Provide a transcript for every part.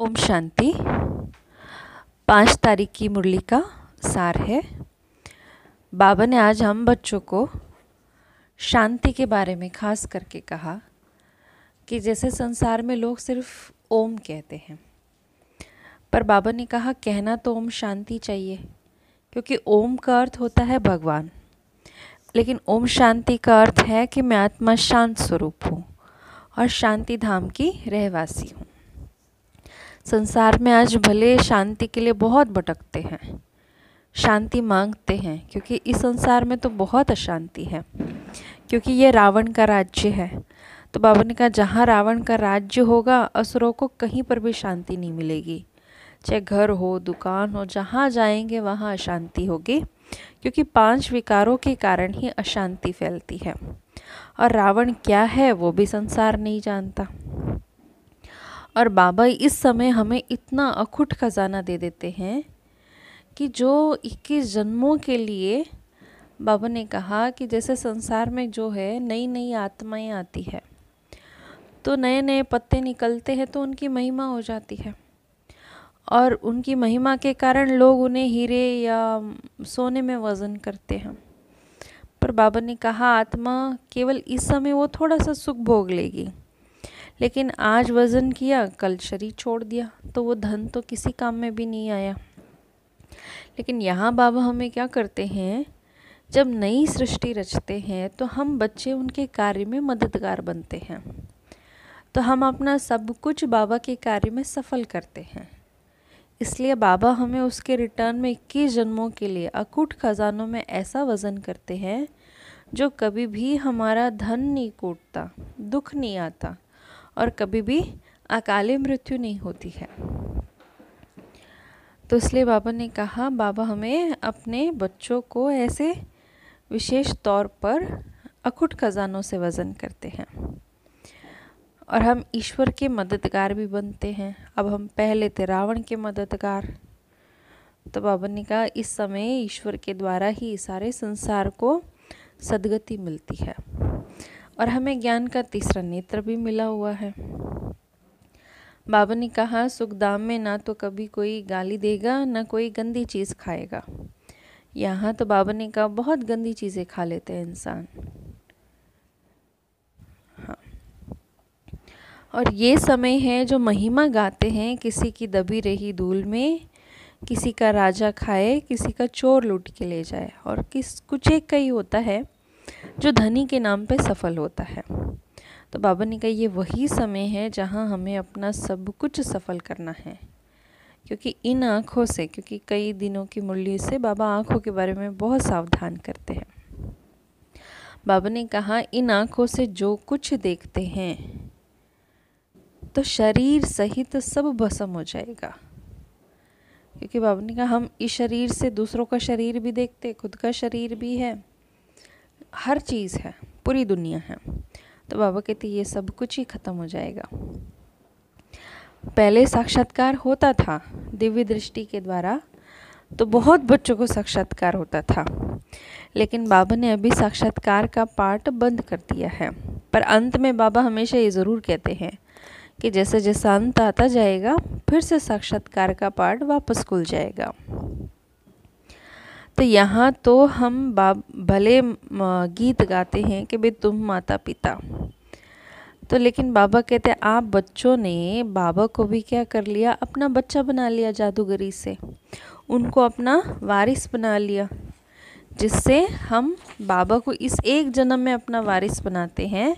ओम शांति पाँच तारीख की मुरली का सार है बाबा ने आज हम बच्चों को शांति के बारे में खास करके कहा कि जैसे संसार में लोग सिर्फ ओम कहते हैं पर बाबा ने कहा कहना तो ओम शांति चाहिए क्योंकि ओम का अर्थ होता है भगवान लेकिन ओम शांति का अर्थ है कि मैं आत्मा शांत स्वरूप हूँ और शांति धाम की रहवासी हूँ संसार में आज भले शांति के लिए बहुत भटकते हैं शांति मांगते हैं क्योंकि इस संसार में तो बहुत अशांति है क्योंकि ये रावण का राज्य है तो बाबा ने कहा जहाँ रावण का राज्य होगा असुरों को कहीं पर भी शांति नहीं मिलेगी चाहे घर हो दुकान हो जहाँ जाएंगे वहाँ अशांति होगी क्योंकि पांच विकारों के कारण ही अशांति फैलती है और रावण क्या है वो भी संसार नहीं जानता और बाबा इस समय हमें इतना अखुट खजाना दे देते हैं कि जो इक्कीस जन्मों के लिए बाबा ने कहा कि जैसे संसार में जो है नई नई आत्माएं आती है तो नए नए पत्ते निकलते हैं तो उनकी महिमा हो जाती है और उनकी महिमा के कारण लोग उन्हें हीरे या सोने में वज़न करते हैं पर बाबा ने कहा आत्मा केवल इस समय वो थोड़ा सा सुख भोग लेगी लेकिन आज वज़न किया कल शरीर छोड़ दिया तो वो धन तो किसी काम में भी नहीं आया लेकिन यहाँ बाबा हमें क्या करते हैं जब नई सृष्टि रचते हैं तो हम बच्चे उनके कार्य में मददगार बनते हैं तो हम अपना सब कुछ बाबा के कार्य में सफल करते हैं इसलिए बाबा हमें उसके रिटर्न में इक्कीस जन्मों के लिए अकूट खजानों में ऐसा वज़न करते हैं जो कभी भी हमारा धन नहीं कूटता दुख नहीं आता और कभी भी अकाली मृत्यु नहीं होती है तो इसलिए बाबा ने कहा बाबा हमें अपने बच्चों को ऐसे विशेष तौर पर अखुट खजानों से वज़न करते हैं और हम ईश्वर के मददगार भी बनते हैं अब हम पहले थे रावण के मददगार तो बाबा ने कहा इस समय ईश्वर के द्वारा ही सारे संसार को सदगति मिलती है और हमें ज्ञान का तीसरा नेत्र भी मिला हुआ है बाबा ने कहा सुखदाम में ना तो कभी कोई गाली देगा ना कोई गंदी चीज़ खाएगा यहाँ तो बाबा ने कहा बहुत गंदी चीज़ें खा लेते हैं इंसान हाँ और ये समय है जो महिमा गाते हैं किसी की दबी रही धूल में किसी का राजा खाए किसी का चोर लूट के ले जाए और किस कुछ एक का ही होता है जो धनी के नाम पे सफल होता है तो बाबा ने कहा ये वही समय है जहाँ हमें अपना सब कुछ सफल करना है क्योंकि इन आँखों से क्योंकि कई दिनों की मूल्य से बाबा आँखों के बारे में बहुत सावधान करते हैं बाबा ने कहा इन आँखों से जो कुछ देखते हैं तो शरीर सहित सब भसम हो जाएगा क्योंकि बाबा ने कहा हम इस शरीर से दूसरों का शरीर भी देखते खुद का शरीर भी है हर चीज़ है पूरी दुनिया है तो बाबा कहते ये सब कुछ ही ख़त्म हो जाएगा पहले साक्षात्कार होता था दिव्य दृष्टि के द्वारा तो बहुत बच्चों को साक्षात्कार होता था लेकिन बाबा ने अभी साक्षात्कार का पार्ट बंद कर दिया है पर अंत में बाबा हमेशा ये ज़रूर कहते हैं कि जैसे जैसा अंत आता जाएगा फिर से साक्षात्कार का पार्ट वापस खुल जाएगा तो यहाँ तो हम बा भले गीत गाते हैं कि भाई तुम माता पिता तो लेकिन बाबा कहते हैं आप बच्चों ने बाबा को भी क्या कर लिया अपना बच्चा बना लिया जादूगरी से उनको अपना वारिस बना लिया जिससे हम बाबा को इस एक जन्म में अपना वारिस बनाते हैं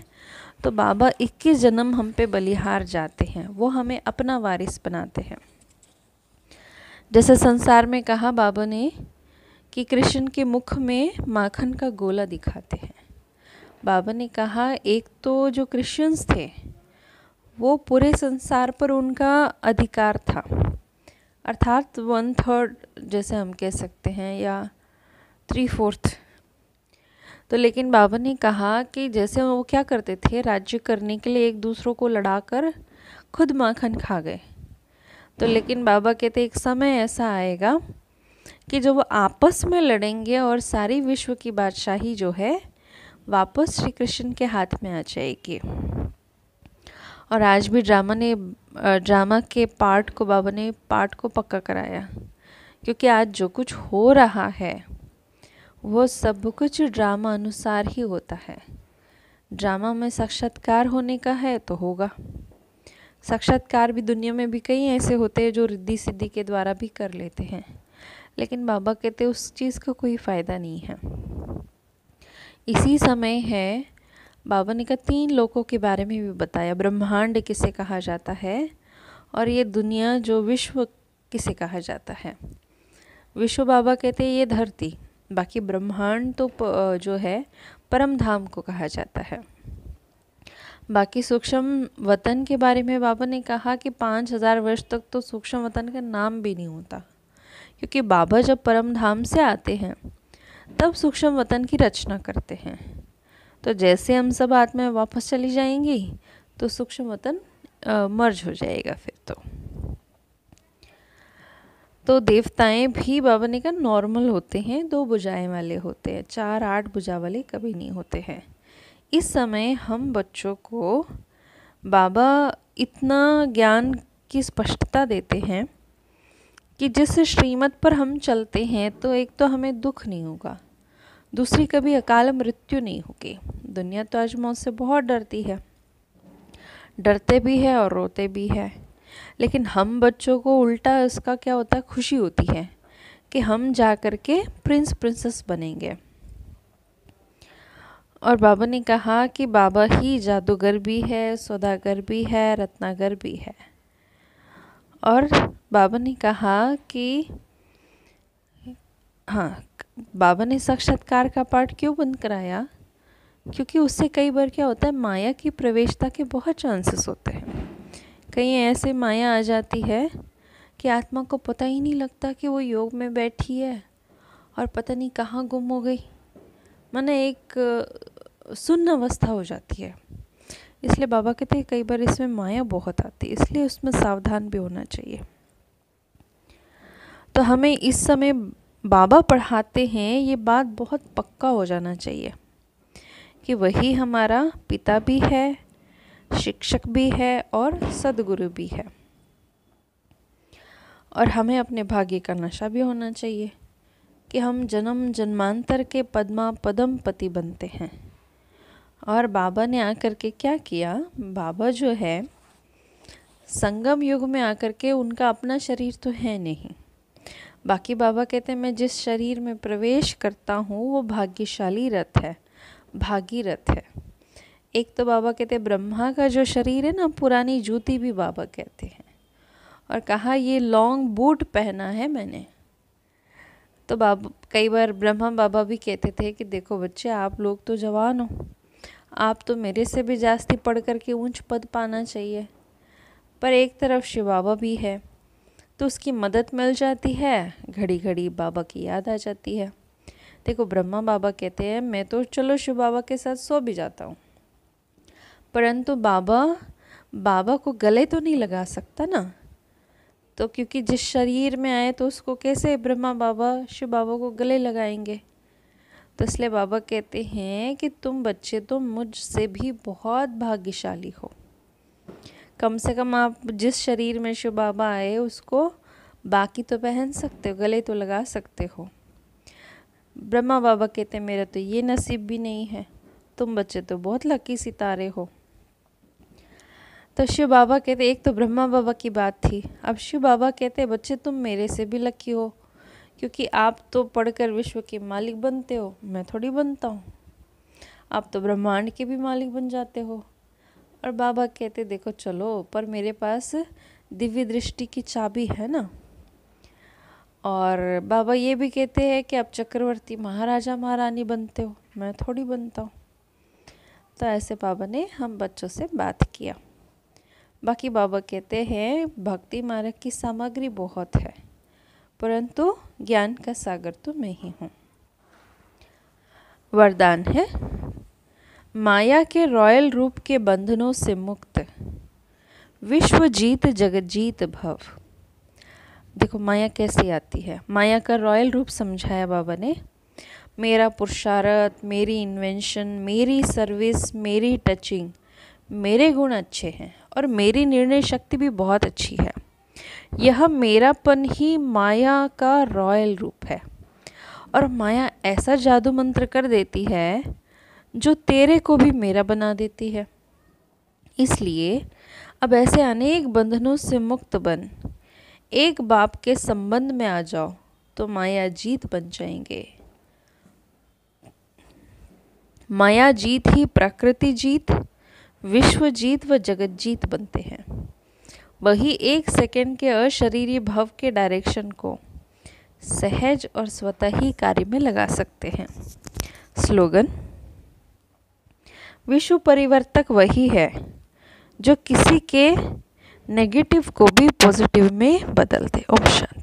तो बाबा 21 जन्म हम पे बलिहार जाते हैं वो हमें अपना वारिस बनाते हैं जैसे संसार में कहा बाबा ने कि कृष्ण के मुख में माखन का गोला दिखाते हैं बाबा ने कहा एक तो जो क्रिश्चियंस थे वो पूरे संसार पर उनका अधिकार था अर्थात वन थर्ड जैसे हम कह सकते हैं या थ्री फोर्थ तो लेकिन बाबा ने कहा कि जैसे वो क्या करते थे राज्य करने के लिए एक दूसरों को लड़ाकर खुद माखन खा गए तो लेकिन बाबा कहते एक समय ऐसा आएगा कि जब वो आपस में लड़ेंगे और सारी विश्व की बादशाही जो है वापस श्री कृष्ण के हाथ में आ जाएगी और आज भी ड्रामा ने ड्रामा के पार्ट को बाबा ने पार्ट को पक्का कराया क्योंकि आज जो कुछ हो रहा है वो सब कुछ ड्रामा अनुसार ही होता है ड्रामा में साक्षात्कार होने का है तो होगा साक्षात्कार भी दुनिया में भी कई ऐसे होते हैं जो रिद्धि सिद्धि के द्वारा भी कर लेते हैं लेकिन बाबा कहते उस चीज़ का कोई फ़ायदा नहीं है इसी समय है बाबा ने कहा तीन लोगों के बारे में भी बताया ब्रह्मांड किसे कहा जाता है और ये दुनिया जो विश्व किसे कहा जाता है विश्व बाबा कहते ये धरती बाकी ब्रह्मांड तो जो है परम धाम को कहा जाता है बाकी सूक्ष्म वतन के बारे में बाबा ने कहा कि पाँच हज़ार वर्ष तक तो सूक्ष्म वतन का नाम भी नहीं होता क्योंकि बाबा जब परम धाम से आते हैं तब सूक्ष्म वतन की रचना करते हैं तो जैसे हम सब आत्माएं वापस चली जाएंगी तो सूक्ष्म वतन मर्ज हो जाएगा फिर तो तो देवताएं भी बाबा ने कहा नॉर्मल होते हैं दो बुझाएं वाले होते हैं चार आठ बुझा वाले कभी नहीं होते हैं इस समय हम बच्चों को बाबा इतना ज्ञान की स्पष्टता देते हैं कि जिस श्रीमत पर हम चलते हैं तो एक तो हमें दुख नहीं होगा दूसरी कभी अकाल मृत्यु नहीं होगी दुनिया तो आज मौत से बहुत डरती है डरते भी है और रोते भी है लेकिन हम बच्चों को उल्टा इसका क्या होता है खुशी होती है कि हम जा कर के प्रिंस प्रिंसेस बनेंगे और बाबा ने कहा कि बाबा ही जादूगर भी है सौदागर भी है रत्नागर भी है और बाबा ने कहा कि हाँ बाबा ने साक्षात्कार का पाठ क्यों बंद कराया क्योंकि उससे कई बार क्या होता है माया की प्रवेशता के बहुत चांसेस होते हैं कहीं ऐसे माया आ जाती है कि आत्मा को पता ही नहीं लगता कि वो योग में बैठी है और पता नहीं कहाँ गुम हो गई मैंने एक सुन्न अवस्था हो जाती है इसलिए बाबा कहते हैं कई बार इसमें माया बहुत आती है इसलिए उसमें सावधान भी होना चाहिए तो हमें इस समय बाबा पढ़ाते हैं ये बात बहुत पक्का हो जाना चाहिए कि वही हमारा पिता भी है शिक्षक भी है और सदगुरु भी है और हमें अपने भाग्य का नशा भी होना चाहिए कि हम जन्म जन्मांतर के पद्मा पदम पति बनते हैं और बाबा ने आकर के क्या किया बाबा जो है संगम युग में आकर के उनका अपना शरीर तो है नहीं बाकी बाबा कहते हैं मैं जिस शरीर में प्रवेश करता हूँ वो भाग्यशाली रथ है भागीरथ है एक तो बाबा कहते हैं ब्रह्मा का जो शरीर है ना पुरानी जूती भी बाबा कहते हैं और कहा ये लॉन्ग बूट पहना है मैंने तो बाबा कई बार ब्रह्मा बाबा भी कहते थे कि देखो बच्चे आप लोग तो जवान हो आप तो मेरे से भी जास्ती पढ़ करके ऊंच पद पाना चाहिए पर एक तरफ शिव बाबा भी है तो उसकी मदद मिल जाती है घड़ी घड़ी बाबा की याद आ जाती है देखो ब्रह्मा बाबा कहते हैं मैं तो चलो शिव बाबा के साथ सो भी जाता हूँ परंतु बाबा बाबा को गले तो नहीं लगा सकता ना तो क्योंकि जिस शरीर में आए तो उसको कैसे ब्रह्मा बाबा शिव बाबा को गले लगाएंगे तो इसलिए बाबा कहते हैं कि तुम बच्चे तो मुझसे भी बहुत भाग्यशाली हो कम से कम आप जिस शरीर में शिव बाबा आए उसको बाकी तो पहन सकते हो गले तो लगा सकते हो ब्रह्मा बाबा कहते हैं मेरा तो ये नसीब भी नहीं है तुम बच्चे तो बहुत लकी सितारे हो तो शिव बाबा कहते एक तो ब्रह्मा बाबा की बात थी अब शिव बाबा कहते बच्चे तुम मेरे से भी लकी हो क्योंकि आप तो पढ़कर विश्व के मालिक बनते हो मैं थोड़ी बनता हूँ आप तो ब्रह्मांड के भी मालिक बन जाते हो और बाबा कहते देखो चलो पर मेरे पास दिव्य दृष्टि की चाबी है ना और बाबा ये भी कहते हैं कि आप चक्रवर्ती महाराजा महारानी बनते हो मैं थोड़ी बनता हूँ तो ऐसे बाबा ने हम बच्चों से बात किया बाकी बाबा कहते हैं भक्ति मार्ग की सामग्री बहुत है परंतु ज्ञान का सागर तो मैं ही हूँ वरदान है माया के रॉयल रूप के बंधनों से मुक्त विश्व जीत जगजीत भव देखो माया कैसे आती है माया का रॉयल रूप समझाया बाबा ने मेरा पुरुषार्थ मेरी इन्वेंशन मेरी सर्विस मेरी टचिंग मेरे गुण अच्छे हैं और मेरी निर्णय शक्ति भी बहुत अच्छी है यह मेरापन ही माया का रॉयल रूप है और माया ऐसा जादू मंत्र कर देती है जो तेरे को भी मेरा बना देती है इसलिए अब ऐसे अनेक बंधनों से मुक्त बन एक बाप के संबंध में आ जाओ तो माया जीत बन जाएंगे माया जीत ही प्रकृति जीत विश्व जीत व जगत जीत बनते हैं वही एक सेकेंड के अशरीरी भाव के डायरेक्शन को सहज और स्वतः ही कार्य में लगा सकते हैं स्लोगन विश्व परिवर्तक वही है जो किसी के नेगेटिव को भी पॉजिटिव में बदलते ऑप्शन